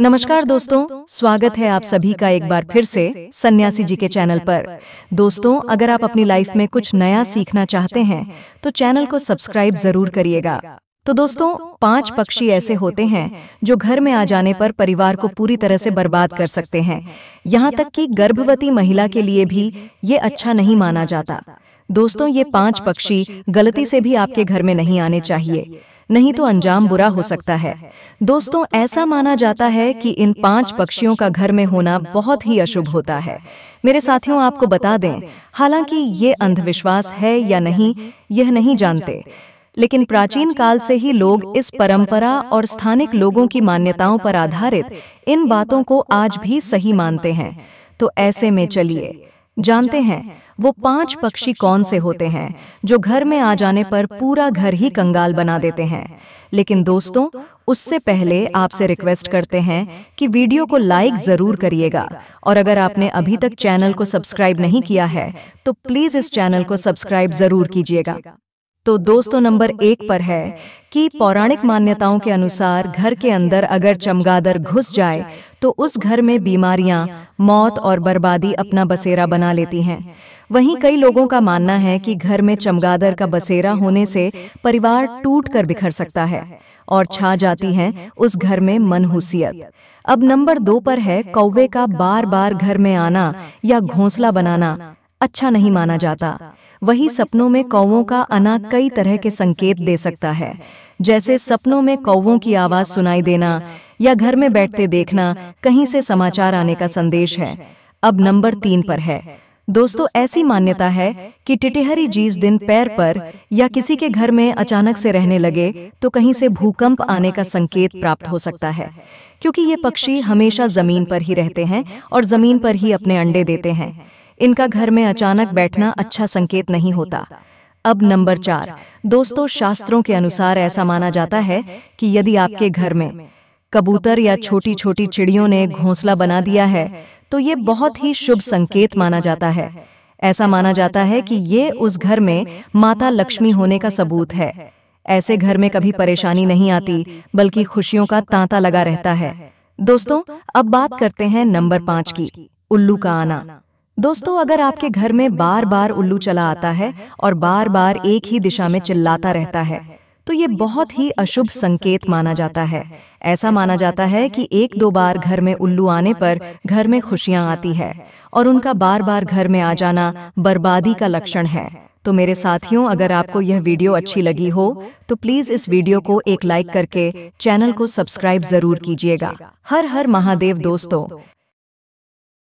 नमस्कार दोस्तों स्वागत है आप सभी का एक बार फिर से सन्यासी जी के चैनल पर दोस्तों अगर आप अपनी लाइफ में कुछ नया सीखना चाहते हैं तो, तो चैनल को सब्सक्राइब जरूर करिएगा तो, तो दोस्तों पांच पक्षी ऐसे होते हैं जो घर में आ जाने पर परिवार को पूरी तरह से बर्बाद कर सकते हैं यहाँ तक कि गर्भवती महिला के लिए भी ये अच्छा, अच्छा नहीं माना जाता दोस्तों ये पांच पक्षी गलती से भी आपके घर में नहीं आने चाहिए तो नहीं तो अंजाम बुरा हो सकता है दोस्तों ऐसा माना जाता है कि इन पांच पक्षियों का घर में होना बहुत ही अशुभ होता है मेरे साथियों आपको बता दें हालांकि ये अंधविश्वास है या नहीं यह नहीं जानते लेकिन प्राचीन काल से ही लोग इस परंपरा और स्थानिक लोगों की मान्यताओं पर आधारित इन बातों को आज भी सही मानते हैं तो, तो ऐसे में चलिए जानते हैं वो पांच पक्षी कौन से होते हैं जो घर में आ जाने पर पूरा घर ही कंगाल बना देते हैं लेकिन दोस्तों उससे पहले आपसे रिक्वेस्ट करते हैं कि वीडियो को लाइक ज़रूर करिएगा और अगर आपने अभी तक चैनल को सब्सक्राइब नहीं किया है तो प्लीज़ इस चैनल को सब्सक्राइब ज़रूर कीजिएगा तो दोस्तों नंबर एक पर है कि पौराणिक मान्यताओं के अनुसार घर के अंदर अगर चमगादड़ घुस जाए तो उस घर में बीमारियां मौत और बर्बादी अपना बसेरा बना लेती हैं वहीं कई लोगों का मानना है कि घर में चमगादड़ का बसेरा होने से परिवार टूट कर बिखर सकता है और छा जाती है उस घर में मनहूसियत अब नंबर दो पर है कौवे का बार बार घर में आना या घोंसला बनाना अच्छा नहीं माना जाता वही सपनों में कौवों का अना कई तरह के संकेत दे सकता है जैसे सपनों में कौवों की आवाज़ सुनाई देना या घर में बैठते देखना कहीं से समाचार आने का संदेश है अब नंबर तीन पर है दोस्तों ऐसी मान्यता है कि टिटेहरी जीस दिन पैर पर या किसी के घर में अचानक से रहने लगे तो कहीं से भूकंप आने का संकेत प्राप्त हो सकता है क्योंकि ये पक्षी हमेशा जमीन पर ही रहते हैं और जमीन पर ही अपने अंडे देते हैं इनका घर में अचानक बैठना अच्छा संकेत नहीं होता अब नंबर चार दोस्तों शास्त्रों के अनुसार ऐसा माना जाता है कि यदि आपके घर में कबूतर या छोटी छोटी चिड़ियों ने घोंसला बना दिया है तो ये बहुत ही शुभ संकेत माना जाता है ऐसा माना जाता है कि ये उस घर में माता लक्ष्मी होने का सबूत है ऐसे घर में कभी परेशानी नहीं आती बल्कि खुशियों का तांता लगा रहता है दोस्तों अब बात करते हैं नंबर पांच की उल्लू का आना दोस्तों अगर आपके घर में बार बार उल्लू चला आता है और बार बार एक ही दिशा में चिल्लाता रहता है तो ये बहुत ही अशुभ संकेत माना जाता है ऐसा माना जाता है कि एक दो बार घर में उल्लू आने पर घर में खुशियां आती है और उनका बार बार घर में आ जाना बर्बादी का लक्षण है तो मेरे साथियों अगर आपको यह वीडियो अच्छी लगी हो तो प्लीज़ इस वीडियो को एक लाइक करके चैनल को सब्सक्राइब जरूर कीजिएगा हर हर महादेव दोस्तों